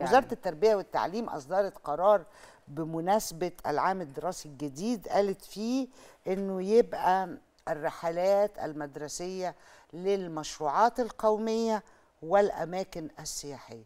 وزاره التربيه والتعليم اصدرت قرار بمناسبه العام الدراسي الجديد قالت فيه انه يبقى الرحلات المدرسيه للمشروعات القوميه والاماكن السياحيه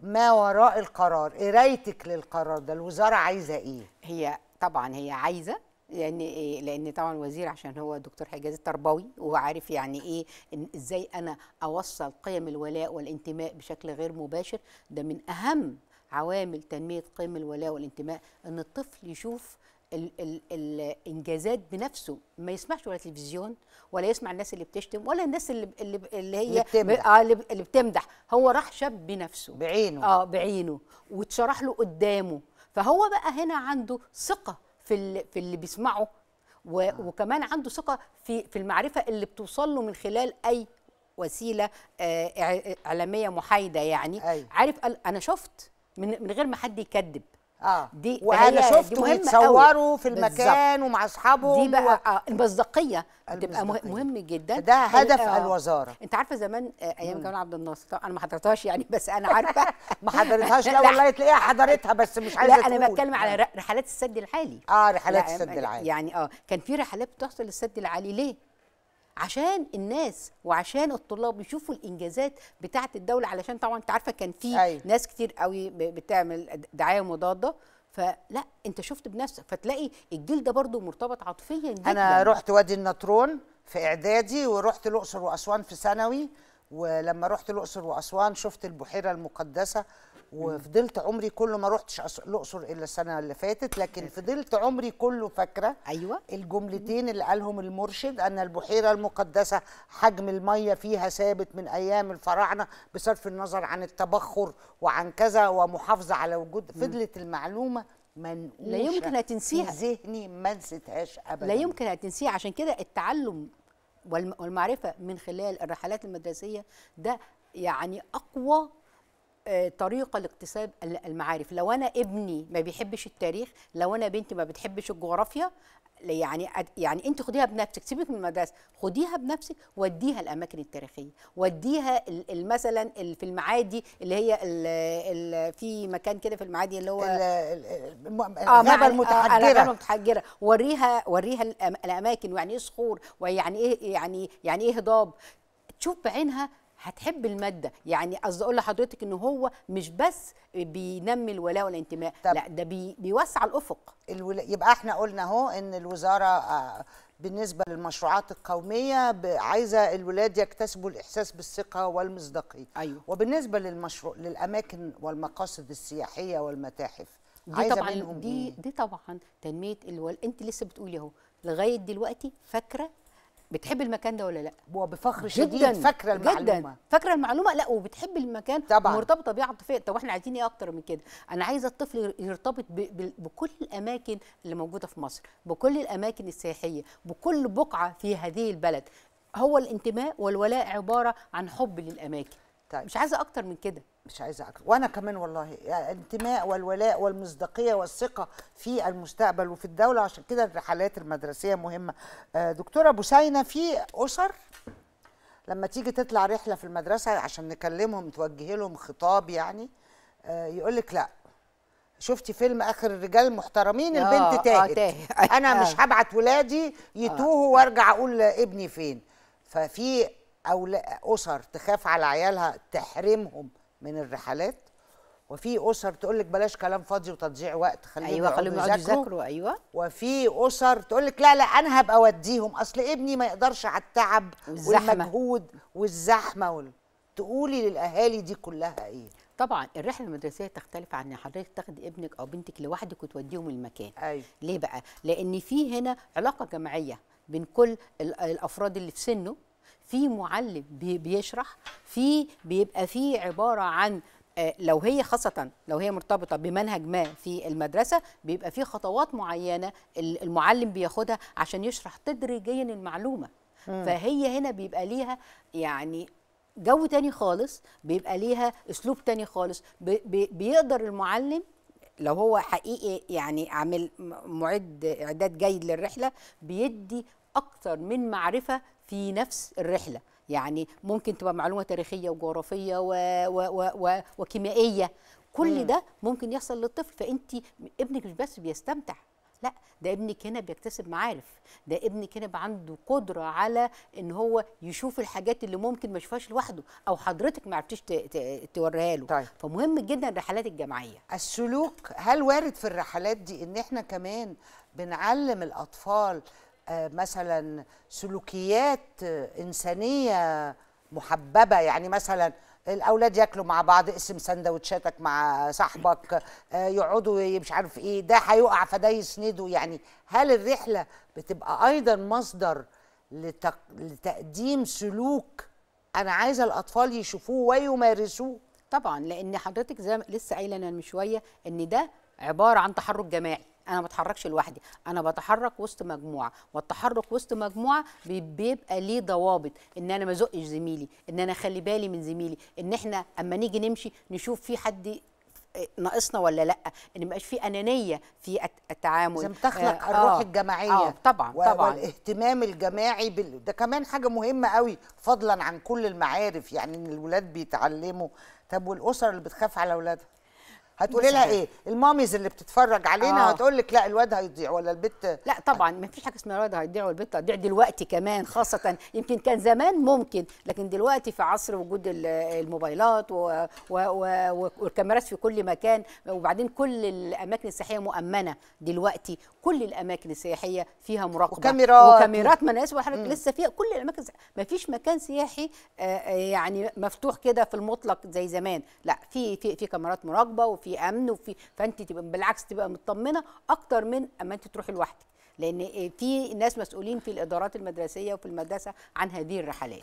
ما وراء القرار قرايتك إيه للقرار ده الوزاره عايزه ايه هي طبعا هي عايزه يعني إيه لان طبعا الوزير عشان هو دكتور حجاز التربوي وعارف يعني ايه إن ازاي انا اوصل قيم الولاء والانتماء بشكل غير مباشر ده من اهم عوامل تنميه قيم الولاء والانتماء ان الطفل يشوف الـ الـ الانجازات بنفسه ما يسمعش ولا تلفزيون ولا يسمع الناس اللي بتشتم ولا الناس اللي اللي, اللي هي اللي بتمدح. آه، اللي بتمدح هو راح شاب بنفسه بعينه اه بعينه واتشرح له قدامه فهو بقى هنا عنده ثقه في في اللي بيسمعه نعم. وكمان عنده ثقه في في المعرفه اللي بتوصل له من خلال اي وسيله آه، اعلاميه محايده يعني أيوة. عارف انا شفت من من غير ما حد يكذب اه دي وانا شفته بيتصوروا في المكان بالزبط. ومع اصحابهم دي بقى و... آه المصداقيه بتبقى مهم جدا ده هدف آه. الوزاره انت عارفه زمان آه ايام جمال عبد الناصر انا ما حضرتهاش يعني بس انا عارفه ما حضرتهاش لا, لا والله تلاقيها حضرتها بس مش عايزه لا انا بتكلم على آه. رحلات السد العالي اه رحلات السد يعني العالي يعني اه كان في رحلات بتحصل للسد العالي ليه عشان الناس وعشان الطلاب يشوفوا الانجازات بتاعه الدوله علشان طبعا انت عارفه كان في أيوة. ناس كتير قوي بتعمل دعايه مضاده فلا انت شفت بنفسك فتلاقي الجيل ده برده مرتبط عاطفيا جدا انا رحت وادي النطرون في اعدادي ورحت الاقصر واسوان في ثانوي ولما رحت الاقصر واسوان شفت البحيره المقدسه وفضلت عمري كله ما رحتش الاقصر الا السنه اللي فاتت لكن فضلت عمري كله فاكره ايوه الجملتين اللي قالهم المرشد ان البحيره المقدسه حجم الميه فيها ثابت من ايام الفراعنه بصرف النظر عن التبخر وعن كذا ومحافظه على وجود فضلت المعلومه من لا يمكن هتنسيها في ذهني ما نسيتهاش ابدا لا يمكن هتنسيها عشان كده التعلم والمعرفه من خلال الرحلات المدرسيه ده يعني اقوى طريقه لاكتساب المعارف لو انا ابني ما بيحبش التاريخ لو انا بنتي ما بتحبش الجغرافيا يعني يعني انت خديها بنفسك سيبك من المدرسه خديها بنفسك وديها الاماكن التاريخيه وديها مثلا في المعادي اللي هي الـ الـ في مكان كده في المعادي اللي هو الغابه آه، آه، آه، المتحجره الغابه المتحجره وريها وريها الاماكن ويعني ايه صخور ويعني ايه يعني يعني ايه هضاب تشوف بعينها هتحب الماده يعني قصدي اقول لحضرتك ان هو مش بس بينمي الولاء والانتماء لا ده بي بيوسع الافق الولا... يبقى احنا قلنا اهو ان الوزاره آه، بالنسبه للمشروعات القوميه عايزه الولاد يكتسبوا الاحساس بالثقه والمصداقيه أيوه. وبالنسبه للمشروع للاماكن والمقاصد السياحيه والمتاحف دي طبعا دي دي طبعا تنميه الولاء انت لسه بتقولي اهو لغايه دلوقتي فاكره بتحب المكان ده ولا لا وبفخر شديد فاكره المعلومه جدا فاكره المعلومه لا وبتحب المكان طبعا مرتبطه بيه عاطفيا طب احنا عايزين ايه اكتر من كده انا عايزه الطفل يرتبط ب... ب... بكل الاماكن اللي موجوده في مصر بكل الاماكن السياحيه بكل بقعه في هذه البلد هو الانتماء والولاء عباره عن حب للاماكن طيب. مش عايزه اكتر من كده مش عايزه اكتر وانا كمان والله الانتماء والولاء والمصداقيه والثقه في المستقبل وفي الدوله عشان كده الرحلات المدرسيه مهمه آه، دكتوره بوسينه في اسر لما تيجي تطلع رحله في المدرسه عشان نكلمهم توجه لهم خطاب يعني آه، يقول لك لا شفتي فيلم اخر الرجال المحترمين آه، البنت تاهت آه انا مش هبعت ولادي يتوهوا وارجع اقول ابني فين ففي أو أسر تخاف على عيالها تحرمهم من الرحلات وفي أسر تقول لك بلاش كلام فاضي وتضييع وقت خليهم أيوة خليهم يقعدوا يذاكروا أيوة وفي أسر تقول لك لا لا أنا هبقى أوديهم أصل ابني ما يقدرش على التعب والزحمة. والمجهود والزحمة وال... تقولي للأهالي دي كلها إيه؟ طبعا الرحله المدرسيه تختلف عن حضرتك تاخدي ابنك او بنتك لوحدك وتوديهم المكان أيوة. ليه بقى لان في هنا علاقه جماعيه بين كل الافراد اللي في سنه في معلم بيشرح في بيبقى في عباره عن آه، لو هي خاصة لو هي مرتبطة بمنهج ما في المدرسة بيبقى في خطوات معينة المعلم بياخدها عشان يشرح تدريجيا المعلومة مم. فهي هنا بيبقى ليها يعني جو تاني خالص بيبقى ليها اسلوب تاني خالص بي بيقدر المعلم لو هو حقيقي يعني عامل معد اعداد جيد للرحله بيدي اكتر من معرفه في نفس الرحله يعني ممكن تبقى معلومه تاريخيه وجغرافيه و... و... و... وكيميائيه كل ده ممكن يحصل للطفل فانت ابنك مش بس بيستمتع لا ده ابنك هنا بيكتسب معارف ده ابنك هنا عنده قدره على ان هو يشوف الحاجات اللي ممكن ما يشوفهاش لوحده او حضرتك ما عرفتيش توريها له طيب. فمهم جدا الرحلات الجماعيه السلوك هل وارد في الرحلات دي ان احنا كمان بنعلم الاطفال مثلا سلوكيات انسانيه محببه يعني مثلا الاولاد ياكلوا مع بعض اسم سندوتشاتك مع صاحبك آه، يقعدوا مش عارف ايه ده هيقع فده يسنده يعني هل الرحله بتبقى ايضا مصدر لتق... لتقديم سلوك انا عايزه الاطفال يشوفوه ويمارسوه طبعا لان حضرتك زي ما لسه قايله انا من شويه ان ده عباره عن تحرك جماعي انا ما بتحركش لوحدي انا بتحرك وسط مجموعه والتحرك وسط مجموعه بيبقى ليه ضوابط ان انا ما ازقش زميلي ان انا اخلي بالي من زميلي ان احنا اما نيجي نمشي نشوف في حد ناقصنا ولا لا ان ما يبقاش في انانيه في التعامل تخلق آه الروح آه، الجماعيه آه طبعا طبعا والاهتمام الجماعي بال... ده كمان حاجه مهمه قوي فضلا عن كل المعارف يعني ان الولاد بيتعلموا طب والاسر اللي بتخاف على اولادها هتقولي لها ايه الماميز اللي بتتفرج علينا آه. هتقول لك لا الواد هيضيع ولا البت لا طبعا ما فيش حاجه اسمها الواد هيضيع ولا البت هتضيع دلوقتي كمان خاصه يمكن كان زمان ممكن لكن دلوقتي في عصر وجود الموبايلات و... و... و... والكاميرات في كل مكان وبعدين كل الاماكن السياحيه مؤمنه دلوقتي كل الاماكن السياحيه فيها مراقبه وكاميرات وكاميرات ما ناس وحرك لسه فيها كل الاماكن ما فيش مكان سياحي آه، آه، يعني مفتوح كده في المطلق زي زمان لا في في في كاميرات مراقبه وفي وفي امن وفي فانت تبقى بالعكس تبقى مطمنه اكتر من اما انت تروحي لوحدك لان آه، في ناس مسؤولين في الادارات المدرسيه وفي المدرسه عن هذه الرحلات